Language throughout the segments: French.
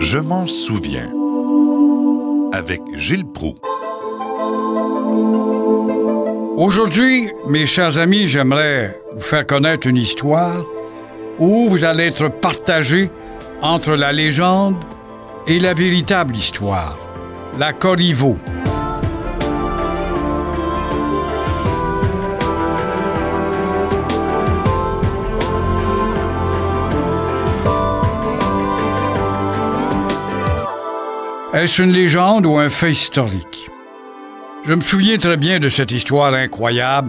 Je m'en souviens avec Gilles Prou. Aujourd'hui, mes chers amis, j'aimerais vous faire connaître une histoire où vous allez être partagé entre la légende et la véritable histoire, la Corriveau. Est-ce une légende ou un fait historique? Je me souviens très bien de cette histoire incroyable.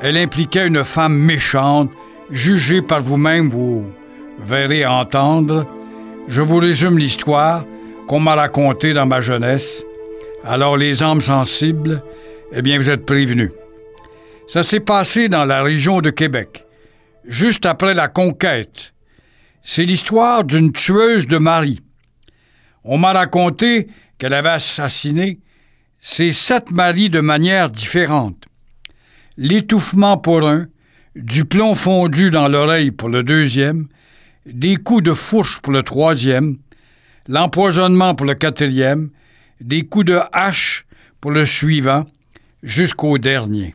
Elle impliquait une femme méchante. jugée par vous-même, vous verrez entendre. Je vous résume l'histoire qu'on m'a racontée dans ma jeunesse. Alors les âmes sensibles, eh bien vous êtes prévenus. Ça s'est passé dans la région de Québec, juste après la conquête. C'est l'histoire d'une tueuse de mari. On m'a raconté qu'elle avait assassiné ses sept maris de manière différente. L'étouffement pour un, du plomb fondu dans l'oreille pour le deuxième, des coups de fourche pour le troisième, l'empoisonnement pour le quatrième, des coups de hache pour le suivant, jusqu'au dernier.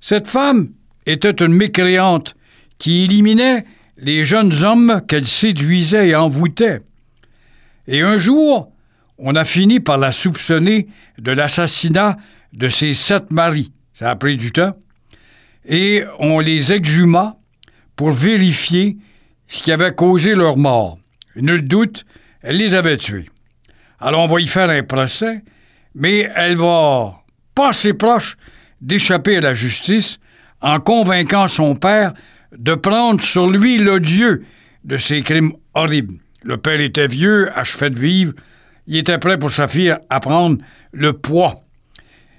Cette femme était une mécréante qui éliminait les jeunes hommes qu'elle séduisait et envoûtait. Et un jour, on a fini par la soupçonner de l'assassinat de ses sept maris. Ça a pris du temps. Et on les exhuma pour vérifier ce qui avait causé leur mort. Nul doute, elle les avait tués. Alors on va y faire un procès, mais elle va pas ses proche d'échapper à la justice en convainquant son père de prendre sur lui l'odieux de ses crimes horribles. Le père était vieux, achevé de vivre. Il était prêt pour sa fille à prendre le poids.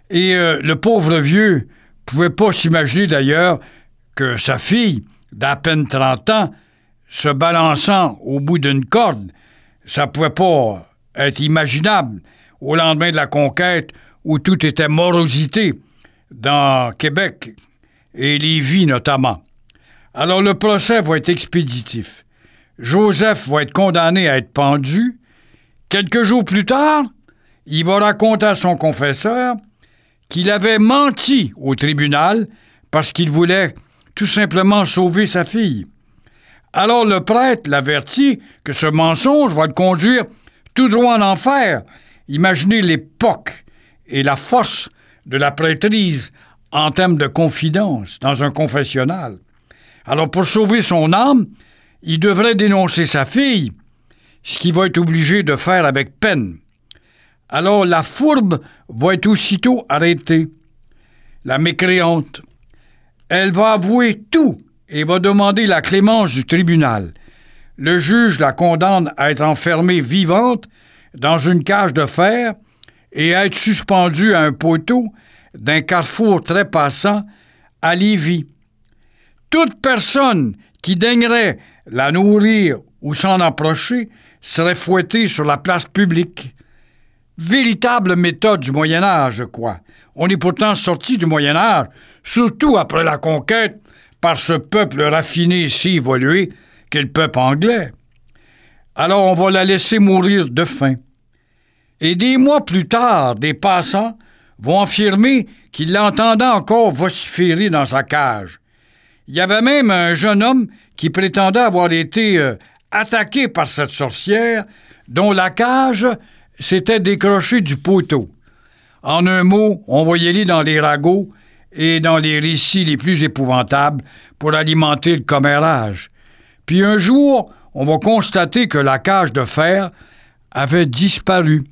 Et euh, le pauvre vieux pouvait pas s'imaginer d'ailleurs que sa fille, d'à peine 30 ans, se balançant au bout d'une corde, ça pouvait pas être imaginable au lendemain de la conquête où tout était morosité dans Québec et Lévis notamment. Alors le procès va être expéditif. Joseph va être condamné à être pendu. Quelques jours plus tard, il va raconter à son confesseur qu'il avait menti au tribunal parce qu'il voulait tout simplement sauver sa fille. Alors le prêtre l'avertit que ce mensonge va le conduire tout droit en enfer. Imaginez l'époque et la force de la prêtrise en termes de confidence dans un confessionnal. Alors pour sauver son âme, il devrait dénoncer sa fille, ce qu'il va être obligé de faire avec peine. Alors la fourbe va être aussitôt arrêtée, la mécréante. Elle va avouer tout et va demander la clémence du tribunal. Le juge la condamne à être enfermée vivante dans une cage de fer et à être suspendue à un poteau d'un carrefour très passant à Lévis. Toute personne qui daignerait la nourrir ou s'en approcher serait fouettée sur la place publique. Véritable méthode du Moyen Âge, quoi. On est pourtant sorti du Moyen Âge, surtout après la conquête, par ce peuple raffiné si évolué qu'est le peuple anglais. Alors on va la laisser mourir de faim. Et des mois plus tard, des passants vont affirmer qu'ils l'entendaient encore vociférer dans sa cage. Il y avait même un jeune homme qui prétendait avoir été euh, attaqué par cette sorcière dont la cage s'était décrochée du poteau. En un mot, on voyait les dans les ragots et dans les récits les plus épouvantables pour alimenter le commérage. Puis un jour, on va constater que la cage de fer avait disparu.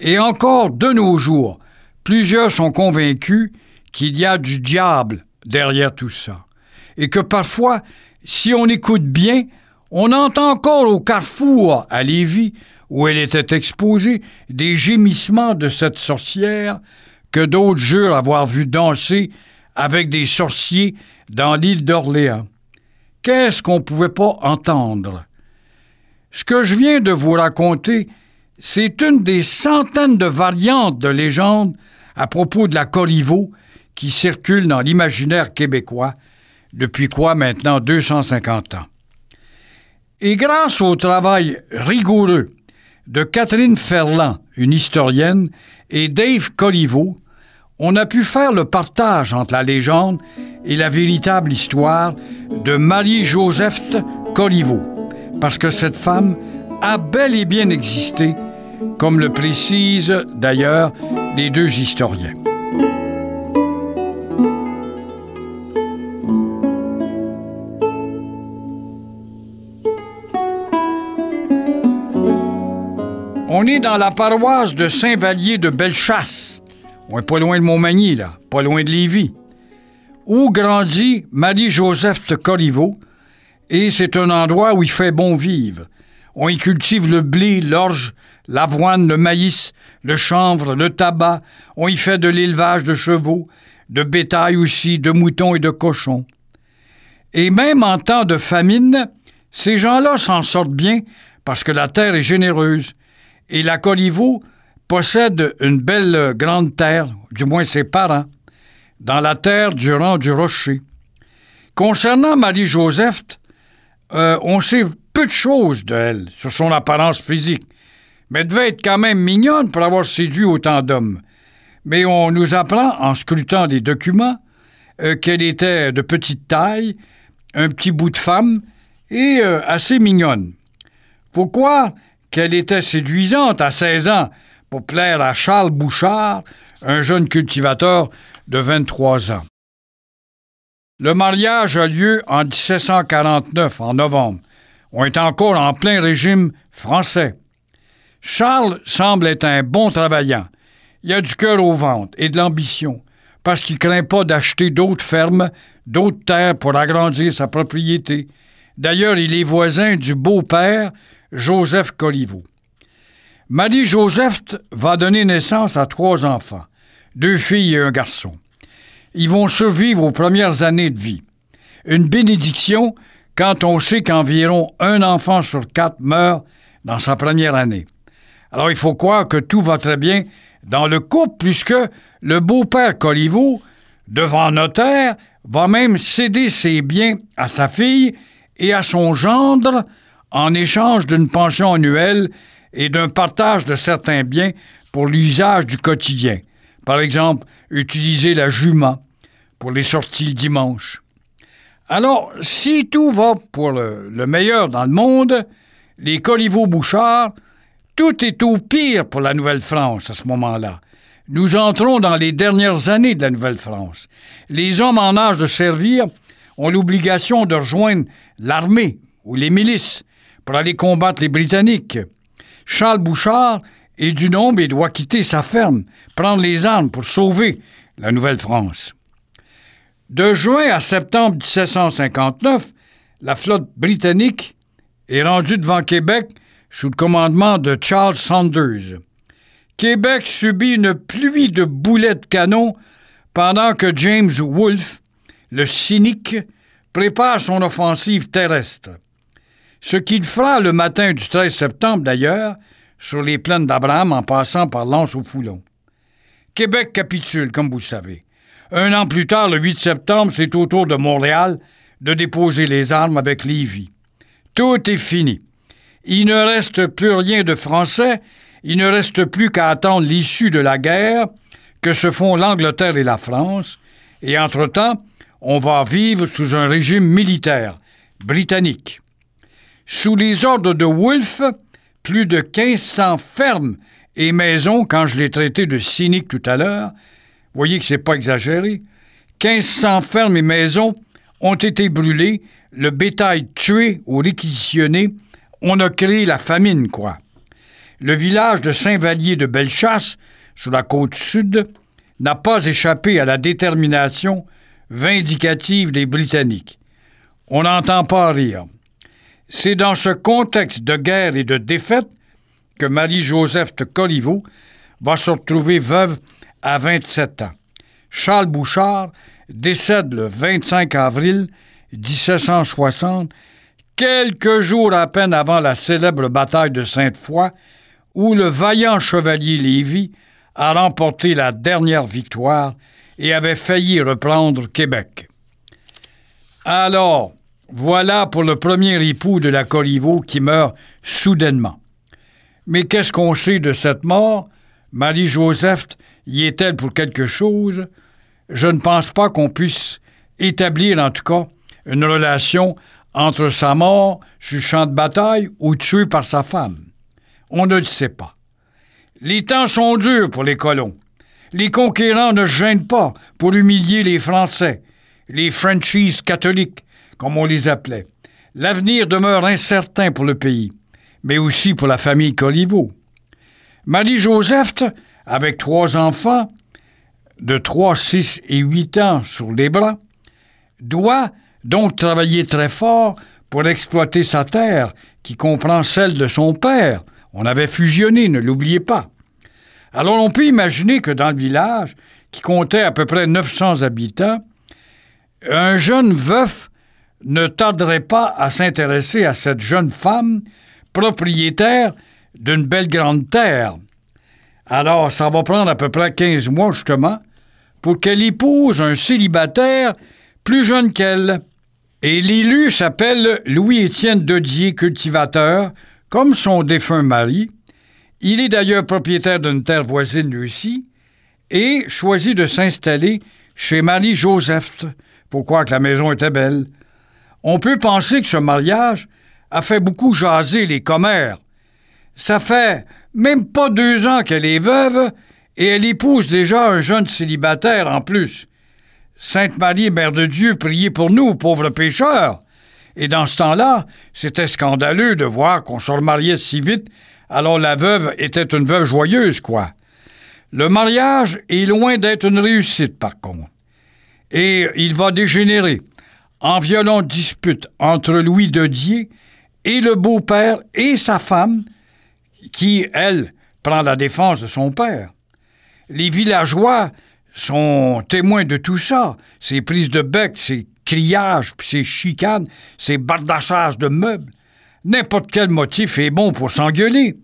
Et encore de nos jours, plusieurs sont convaincus qu'il y a du diable derrière tout ça et que parfois, si on écoute bien, on entend encore au carrefour à Lévis, où elle était exposée, des gémissements de cette sorcière que d'autres jurent avoir vu danser avec des sorciers dans l'île d'Orléans. Qu'est-ce qu'on ne pouvait pas entendre? Ce que je viens de vous raconter, c'est une des centaines de variantes de légendes à propos de la Corriveau qui circulent dans l'imaginaire québécois depuis quoi maintenant 250 ans. Et grâce au travail rigoureux de Catherine Ferland, une historienne, et Dave Colliveau, on a pu faire le partage entre la légende et la véritable histoire de Marie-Joseph Colliveau. parce que cette femme a bel et bien existé, comme le précisent d'ailleurs les deux historiens. dans la paroisse de Saint-Vallier de Bellechasse. On est pas loin de Montmagny, là, pas loin de Lévis. Où grandit Marie-Joseph de Corriveau, et c'est un endroit où il fait bon vivre. On y cultive le blé, l'orge, l'avoine, le maïs, le chanvre, le tabac. On y fait de l'élevage de chevaux, de bétail aussi, de moutons et de cochons. Et même en temps de famine, ces gens-là s'en sortent bien parce que la terre est généreuse et la Coliveau possède une belle grande terre, du moins ses parents, dans la terre du rang du rocher. Concernant Marie-Joseph, euh, on sait peu de choses d'elle sur son apparence physique, mais elle devait être quand même mignonne pour avoir séduit autant d'hommes. Mais on nous apprend, en scrutant des documents, euh, qu'elle était de petite taille, un petit bout de femme et euh, assez mignonne. Pourquoi qu'elle était séduisante à 16 ans pour plaire à Charles Bouchard, un jeune cultivateur de 23 ans. Le mariage a lieu en 1749, en novembre. On est encore en plein régime français. Charles semble être un bon travaillant. Il a du cœur au ventre et de l'ambition, parce qu'il craint pas d'acheter d'autres fermes, d'autres terres pour agrandir sa propriété D'ailleurs, il est voisin du beau-père Joseph Colliveau. Marie-Joseph va donner naissance à trois enfants, deux filles et un garçon. Ils vont survivre aux premières années de vie. Une bénédiction quand on sait qu'environ un enfant sur quatre meurt dans sa première année. Alors il faut croire que tout va très bien dans le couple puisque le beau-père Colliveau, devant notaire, va même céder ses biens à sa fille et à son gendre en échange d'une pension annuelle et d'un partage de certains biens pour l'usage du quotidien. Par exemple, utiliser la jument pour les sorties le dimanche. Alors, si tout va pour le, meilleur dans le monde, les colivaux bouchards tout est au pire pour la Nouvelle-France à ce moment-là. Nous entrons dans les dernières années de la Nouvelle-France. Les hommes en âge de servir ont l'obligation de rejoindre l'armée ou les milices pour aller combattre les Britanniques. Charles Bouchard est du nombre et doit quitter sa ferme, prendre les armes pour sauver la Nouvelle-France. De juin à septembre 1759, la flotte britannique est rendue devant Québec sous le commandement de Charles Saunders. Québec subit une pluie de boulets de canon pendant que James Wolfe le cynique, prépare son offensive terrestre. Ce qu'il fera le matin du 13 septembre, d'ailleurs, sur les plaines d'Abraham en passant par l'Anse au Foulon. Québec capitule, comme vous le savez. Un an plus tard, le 8 septembre, c'est au tour de Montréal de déposer les armes avec Lévis. Tout est fini. Il ne reste plus rien de français, il ne reste plus qu'à attendre l'issue de la guerre que se font l'Angleterre et la France, et entre-temps, on va vivre sous un régime militaire britannique. Sous les ordres de Wolfe, plus de 1500 fermes et maisons, quand je l'ai traité de cynique tout à l'heure, voyez que ce n'est pas exagéré, 1500 fermes et maisons ont été brûlées, le bétail tué ou réquisitionné, on a créé la famine, quoi. Le village de Saint-Vallier de Bellechasse, sur la côte sud, n'a pas échappé à la détermination vindicative des Britanniques. On n'entend pas rire. C'est dans ce contexte de guerre et de défaite que Marie-Joseph de Corriveau va se retrouver veuve à 27 ans. Charles Bouchard décède le 25 avril 1760, quelques jours à peine avant la célèbre bataille de Sainte-Foy, où le vaillant chevalier Lévy a remporté la dernière victoire et avait failli reprendre Québec. Alors, voilà pour le premier époux de la Corriveau qui meurt soudainement. Mais qu'est-ce qu'on sait de cette mort? Marie-Joseph y est-elle pour quelque chose? Je ne pense pas qu'on puisse établir, en tout cas, une relation entre sa mort sur champ de bataille ou tuée par sa femme. On ne le sait pas. Les temps sont durs pour les colons, les conquérants ne gênent pas pour humilier les Français, les franchises catholiques, comme on les appelait. L'avenir demeure incertain pour le pays, mais aussi pour la famille Coliveau. Marie-Joseph, avec trois enfants, de 3, 6 et 8 ans sur les bras, doit donc travailler très fort pour exploiter sa terre, qui comprend celle de son père. On avait fusionné, ne l'oubliez pas. Alors on peut imaginer que dans le village, qui comptait à peu près 900 habitants, un jeune veuf ne tarderait pas à s'intéresser à cette jeune femme propriétaire d'une belle grande terre. Alors ça va prendre à peu près 15 mois justement pour qu'elle épouse un célibataire plus jeune qu'elle. Et l'élu s'appelle Louis-Étienne Dodier, cultivateur, comme son défunt mari, il est d'ailleurs propriétaire d'une terre voisine lui aussi et choisit de s'installer chez Marie-Joseph Pourquoi que la maison était belle. On peut penser que ce mariage a fait beaucoup jaser les commères. Ça fait même pas deux ans qu'elle est veuve et elle épouse déjà un jeune célibataire en plus. Sainte Marie, Mère de Dieu, priez pour nous, pauvres pécheurs. Et dans ce temps-là, c'était scandaleux de voir qu'on se remariait si vite alors la veuve était une veuve joyeuse, quoi. Le mariage est loin d'être une réussite, par contre. Et il va dégénérer en violente dispute entre Louis de et le beau-père et sa femme, qui, elle, prend la défense de son père. Les villageois sont témoins de tout ça, ces prises de bec, ces criages, puis ces chicanes, ces bardachages de meubles n'importe quel motif est bon pour s'engueuler.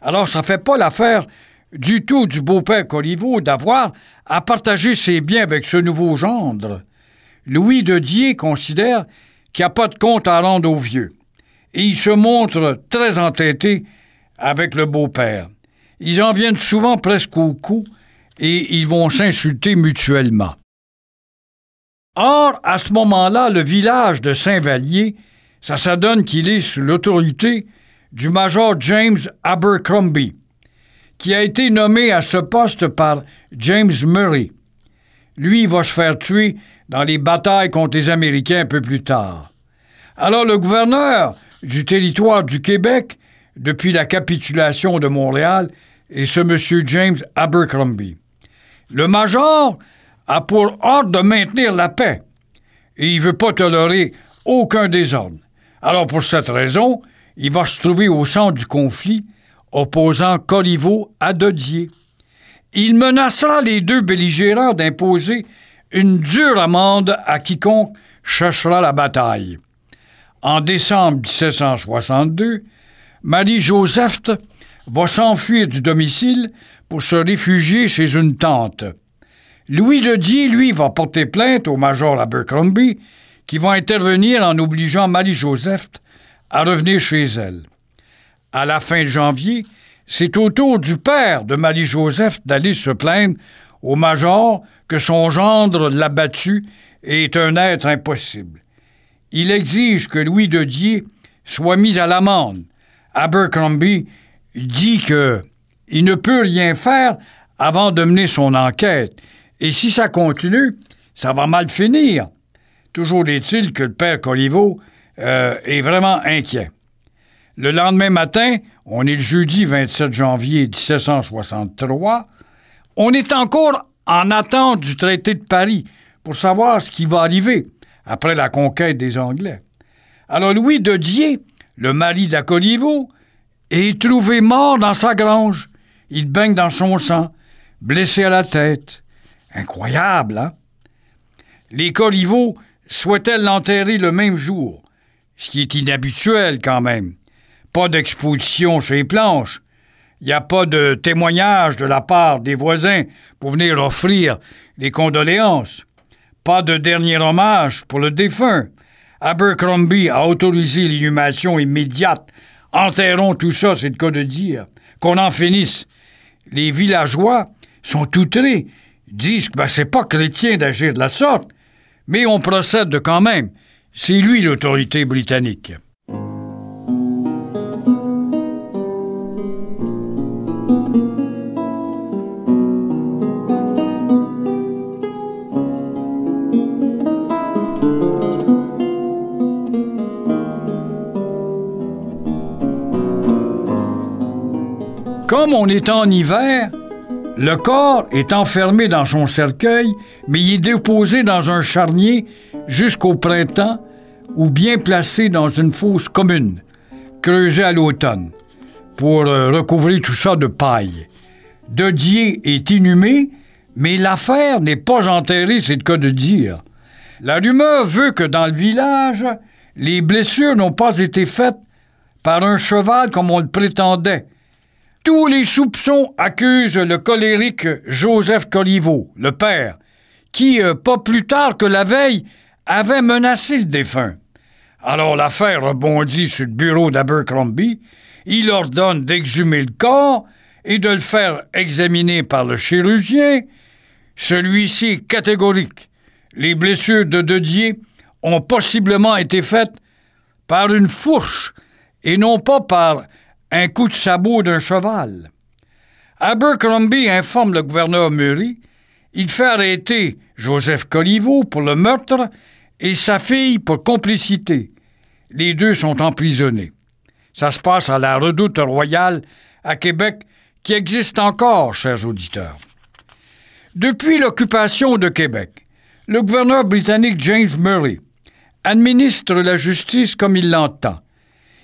Alors ça fait pas l'affaire du tout du beau-père Corriveau d'avoir à partager ses biens avec ce nouveau gendre. Louis de Dié considère qu'il n'y a pas de compte à rendre aux vieux. Et il se montre très entêté avec le beau-père. Ils en viennent souvent presque au cou et ils vont s'insulter mutuellement. Or, à ce moment-là, le village de Saint-Vallier ça s'adonne qu'il est sous l'autorité du major James Abercrombie, qui a été nommé à ce poste par James Murray. Lui va se faire tuer dans les batailles contre les Américains un peu plus tard. Alors le gouverneur du territoire du Québec, depuis la capitulation de Montréal, est ce monsieur James Abercrombie. Le major a pour ordre de maintenir la paix et il ne veut pas tolérer aucun désordre. Alors, pour cette raison, il va se trouver au centre du conflit opposant Corriveau à Dodier. Il menacera les deux belligérants d'imposer une dure amende à quiconque cherchera la bataille. En décembre 1762, Marie-Joseph va s'enfuir du domicile pour se réfugier chez une tante. Louis dodier lui, va porter plainte au major Abercrombie qui vont intervenir en obligeant Marie-Joseph à revenir chez elle. À la fin de janvier, c'est au tour du père de Marie-Joseph d'aller se plaindre au major que son gendre l'a battu et est un être impossible. Il exige que Louis de Dier soit mis à l'amende. Abercrombie dit que il ne peut rien faire avant de mener son enquête. Et si ça continue, ça va mal finir. Toujours est-il que le père Colliveau euh, est vraiment inquiet. Le lendemain matin, on est le jeudi 27 janvier 1763, on est encore en attente du traité de Paris pour savoir ce qui va arriver après la conquête des Anglais. Alors Louis de Dier, le mari d'Acolivo, est trouvé mort dans sa grange. Il baigne dans son sang, blessé à la tête. Incroyable, hein? Les Coliveaux souhaitait l'enterrer le même jour, ce qui est inhabituel quand même. Pas d'exposition chez les planches. Il n'y a pas de témoignage de la part des voisins pour venir offrir les condoléances. Pas de dernier hommage pour le défunt. Abercrombie a autorisé l'inhumation immédiate. Enterrons tout ça, c'est le cas de dire. Qu'on en finisse. Les villageois sont outrés, disent que ben, c'est pas chrétien d'agir de la sorte mais on procède quand même. C'est lui l'autorité britannique. Comme on est en hiver, le corps est enfermé dans son cercueil, mais il est déposé dans un charnier jusqu'au printemps ou bien placé dans une fosse commune, creusée à l'automne, pour euh, recouvrir tout ça de paille. Dodier est inhumé, mais l'affaire n'est pas enterrée, c'est le cas de dire. La rumeur veut que dans le village, les blessures n'ont pas été faites par un cheval comme on le prétendait, tous les soupçons accusent le colérique Joseph Colliveau, le père, qui, euh, pas plus tard que la veille, avait menacé le défunt. Alors l'affaire rebondit sur le bureau d'Abercrombie. Il ordonne d'exhumer le corps et de le faire examiner par le chirurgien. Celui-ci est catégorique. Les blessures de Dedier ont possiblement été faites par une fourche et non pas par un coup de sabot d'un cheval. Abercrombie informe le gouverneur Murray. Il fait arrêter Joseph Coliveau pour le meurtre et sa fille pour complicité. Les deux sont emprisonnés. Ça se passe à la Redoute Royale à Québec qui existe encore, chers auditeurs. Depuis l'occupation de Québec, le gouverneur britannique James Murray administre la justice comme il l'entend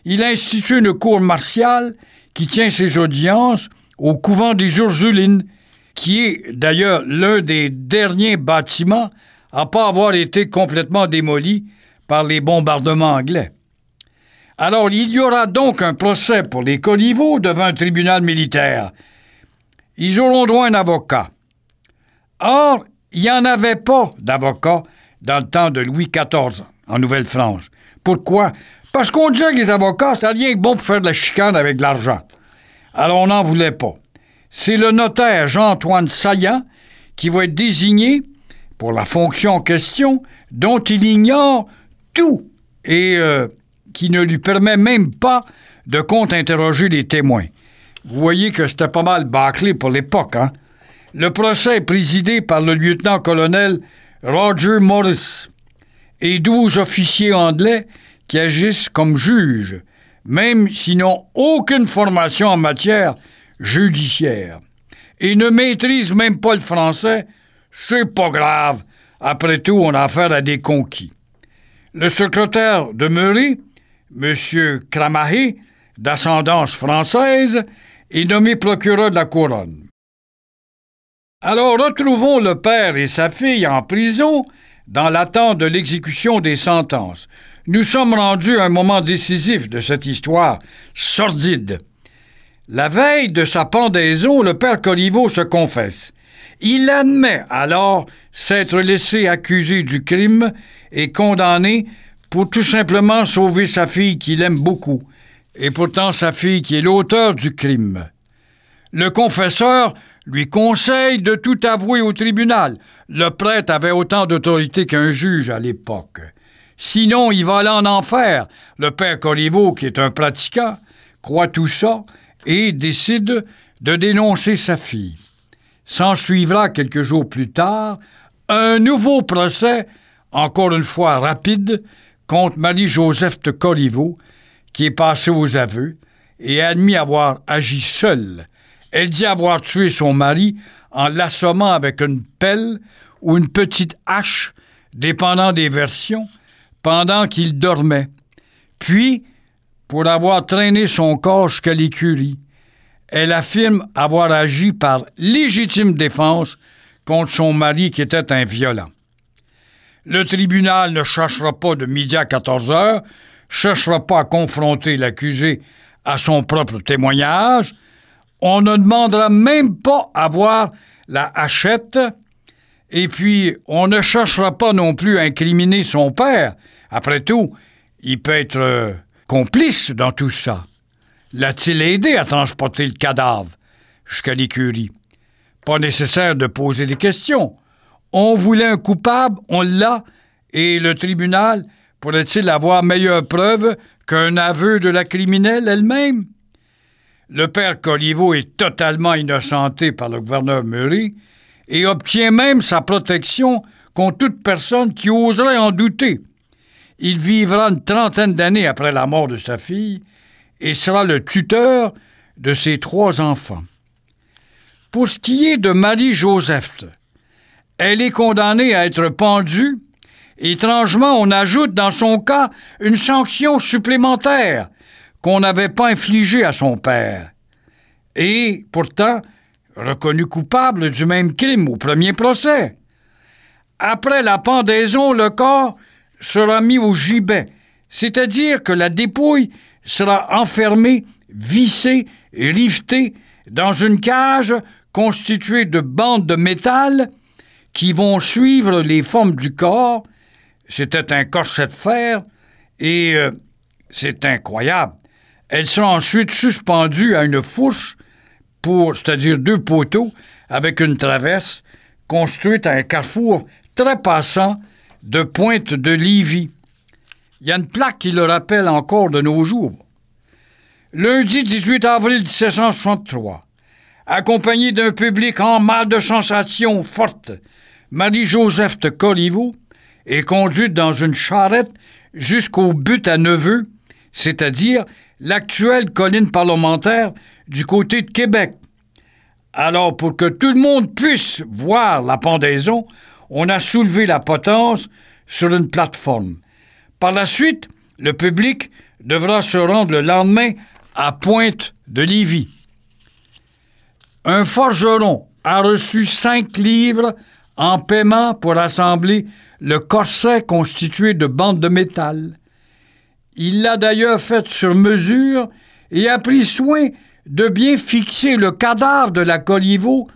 il a institué une cour martiale qui tient ses audiences au couvent des Ursulines, qui est d'ailleurs l'un des derniers bâtiments à pas avoir été complètement démoli par les bombardements anglais. Alors il y aura donc un procès pour les colivaux devant un tribunal militaire. Ils auront droit à un avocat. Or, il n'y en avait pas d'avocat dans le temps de Louis XIV en Nouvelle-France. Pourquoi? Parce qu'on disait que les avocats, c'est rien que bon pour faire de la chicane avec de l'argent. Alors on n'en voulait pas. C'est le notaire Jean-Antoine Saillant qui va être désigné pour la fonction en question dont il ignore tout et euh, qui ne lui permet même pas de compte interroger les témoins. Vous voyez que c'était pas mal bâclé pour l'époque, hein? Le procès est présidé par le lieutenant-colonel Roger Morris et douze officiers anglais qui agissent comme juges, même s'ils n'ont aucune formation en matière judiciaire et ne maîtrisent même pas le français, c'est pas grave. Après tout, on a affaire à des conquis. Le secrétaire de Murray, M. Cramahy, d'ascendance française, est nommé procureur de la couronne. Alors retrouvons le père et sa fille en prison dans l'attente de l'exécution des sentences. Nous sommes rendus à un moment décisif de cette histoire sordide. La veille de sa pendaison, le père Corriveau se confesse. Il admet alors s'être laissé accuser du crime et condamné pour tout simplement sauver sa fille qu'il aime beaucoup, et pourtant sa fille qui est l'auteur du crime. Le confesseur lui conseille de tout avouer au tribunal. Le prêtre avait autant d'autorité qu'un juge à l'époque. Sinon, il va aller en enfer. Le père Corriveau, qui est un pratiquant, croit tout ça et décide de dénoncer sa fille. S'en suivra quelques jours plus tard un nouveau procès, encore une fois rapide, contre Marie-Joseph de Corriveau, qui est passée aux aveux et a admis avoir agi seule. Elle dit avoir tué son mari en l'assommant avec une pelle ou une petite hache, dépendant des versions, pendant qu'il dormait, puis pour avoir traîné son corps jusqu'à l'écurie. Elle affirme avoir agi par légitime défense contre son mari qui était un violent. Le tribunal ne cherchera pas de midi à 14 heures, cherchera pas à confronter l'accusé à son propre témoignage. On ne demandera même pas à voir la hachette. Et puis, on ne cherchera pas non plus à incriminer son père, après tout, il peut être euh, complice dans tout ça. L'a-t-il aidé à transporter le cadavre jusqu'à l'écurie? Pas nécessaire de poser des questions. On voulait un coupable, on l'a, et le tribunal pourrait-il avoir meilleure preuve qu'un aveu de la criminelle elle-même? Le père Colliveau est totalement innocenté par le gouverneur Murray et obtient même sa protection contre toute personne qui oserait en douter. Il vivra une trentaine d'années après la mort de sa fille et sera le tuteur de ses trois enfants. Pour ce qui est de Marie-Joseph, elle est condamnée à être pendue. Étrangement, on ajoute dans son cas une sanction supplémentaire qu'on n'avait pas infligée à son père. Et, pourtant, reconnue coupable du même crime au premier procès. Après la pendaison, le corps sera mis au gibet, c'est-à-dire que la dépouille sera enfermée, vissée et rivetée dans une cage constituée de bandes de métal qui vont suivre les formes du corps. C'était un corset de fer et euh, c'est incroyable. Elles sont ensuite suspendues à une fourche pour, c'est-à-dire deux poteaux avec une traverse construite à un carrefour très passant de Pointe de Lévis. Il y a une plaque qui le rappelle encore de nos jours. Lundi 18 avril 1763, accompagné d'un public en mal de sensations fortes, Marie-Joseph de Corriveau est conduite dans une charrette jusqu'au but à Neveu, c'est-à-dire l'actuelle colline parlementaire du côté de Québec. Alors, pour que tout le monde puisse voir la pendaison, on a soulevé la potence sur une plateforme. Par la suite, le public devra se rendre le lendemain à Pointe de Lévis. Un forgeron a reçu cinq livres en paiement pour assembler le corset constitué de bandes de métal. Il l'a d'ailleurs fait sur mesure et a pris soin de bien fixer le cadavre de la Colivo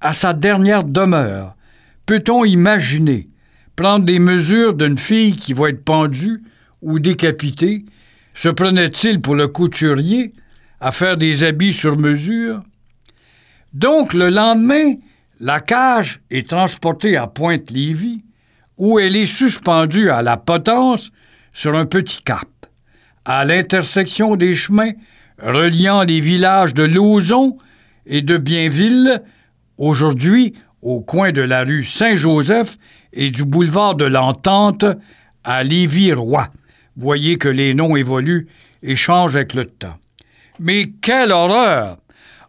à sa dernière demeure, Peut-on imaginer prendre des mesures d'une fille qui va être pendue ou décapitée? Se prenait-il pour le couturier à faire des habits sur mesure? Donc, le lendemain, la cage est transportée à Pointe-Lévis, où elle est suspendue à la potence sur un petit cap, à l'intersection des chemins reliant les villages de Lauzon et de Bienville, aujourd'hui au coin de la rue Saint-Joseph et du boulevard de l'Entente à lévis Voyez que les noms évoluent et changent avec le temps. Mais quelle horreur!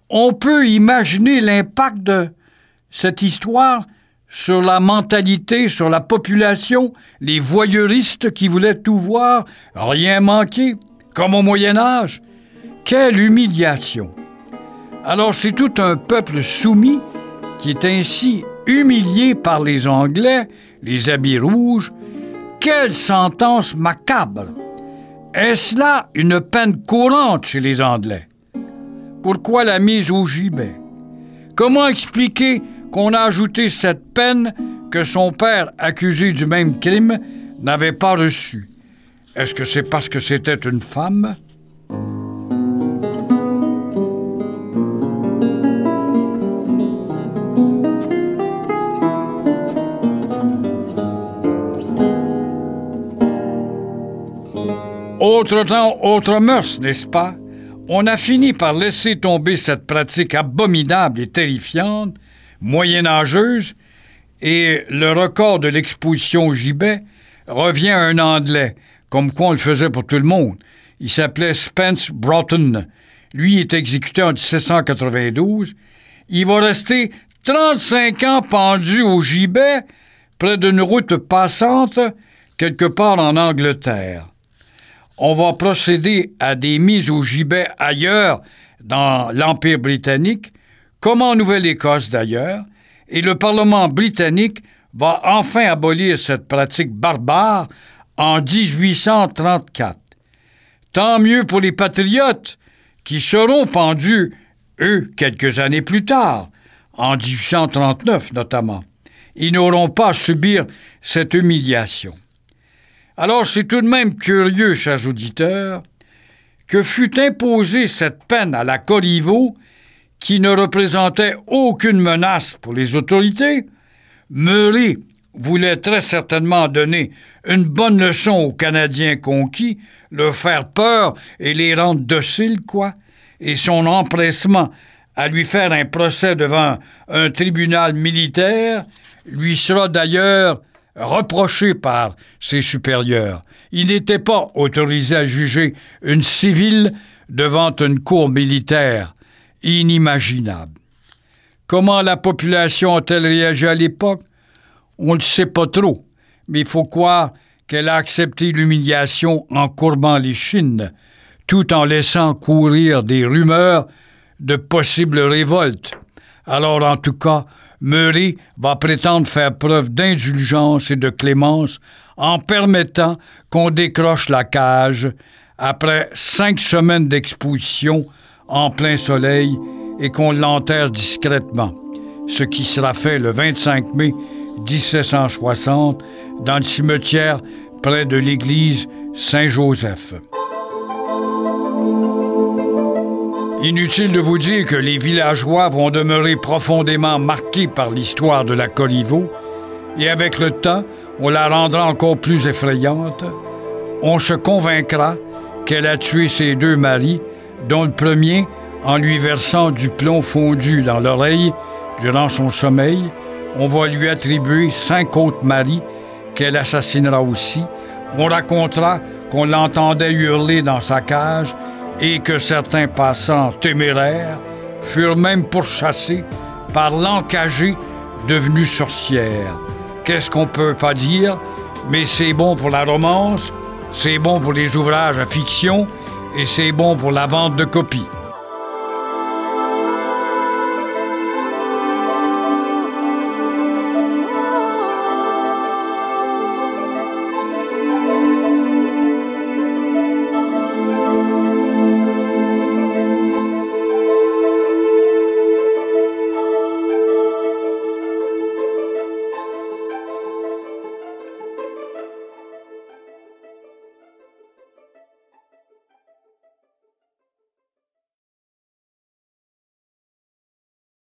On peut imaginer l'impact de cette histoire sur la mentalité, sur la population, les voyeuristes qui voulaient tout voir, rien manquer, comme au Moyen Âge. Quelle humiliation! Alors c'est tout un peuple soumis qui est ainsi humilié par les Anglais, les habits rouges, quelle sentence macabre! Est-ce là une peine courante chez les Anglais? Pourquoi la mise au gibet? Comment expliquer qu'on a ajouté cette peine que son père, accusé du même crime, n'avait pas reçue? Est-ce que c'est parce que c'était une femme? Autre temps, autre mœurs, n'est-ce pas? On a fini par laisser tomber cette pratique abominable et terrifiante, moyenâgeuse, et le record de l'exposition au gibet revient à un Anglais, comme quoi on le faisait pour tout le monde. Il s'appelait Spence Broughton. Lui est exécuté en 1792. Il va rester 35 ans pendu au gibet près d'une route passante quelque part en Angleterre on va procéder à des mises au gibet ailleurs dans l'Empire britannique, comme en Nouvelle-Écosse d'ailleurs, et le Parlement britannique va enfin abolir cette pratique barbare en 1834. Tant mieux pour les patriotes qui seront pendus, eux, quelques années plus tard, en 1839 notamment. Ils n'auront pas à subir cette humiliation. Alors c'est tout de même curieux, chers auditeurs, que fut imposée cette peine à la colivo qui ne représentait aucune menace pour les autorités, Murray voulait très certainement donner une bonne leçon aux Canadiens conquis, leur faire peur et les rendre dociles, quoi, et son empressement à lui faire un procès devant un tribunal militaire lui sera d'ailleurs reproché par ses supérieurs. Il n'était pas autorisé à juger une civile devant une cour militaire. Inimaginable. Comment la population a-t-elle réagi à l'époque? On ne sait pas trop, mais il faut croire qu'elle a accepté l'humiliation en courbant les chines, tout en laissant courir des rumeurs de possibles révoltes. Alors, en tout cas, Murray va prétendre faire preuve d'indulgence et de clémence en permettant qu'on décroche la cage après cinq semaines d'exposition en plein soleil et qu'on l'enterre discrètement, ce qui sera fait le 25 mai 1760 dans le cimetière près de l'église Saint-Joseph. Inutile de vous dire que les villageois vont demeurer profondément marqués par l'histoire de la Colivo, et avec le temps, on la rendra encore plus effrayante. On se convaincra qu'elle a tué ses deux maris, dont le premier en lui versant du plomb fondu dans l'oreille durant son sommeil. On va lui attribuer cinq autres maris qu'elle assassinera aussi. On racontera qu'on l'entendait hurler dans sa cage et que certains passants téméraires furent même pourchassés par l'encagé devenu sorcière. Qu'est-ce qu'on peut pas dire, mais c'est bon pour la romance, c'est bon pour les ouvrages à fiction et c'est bon pour la vente de copies.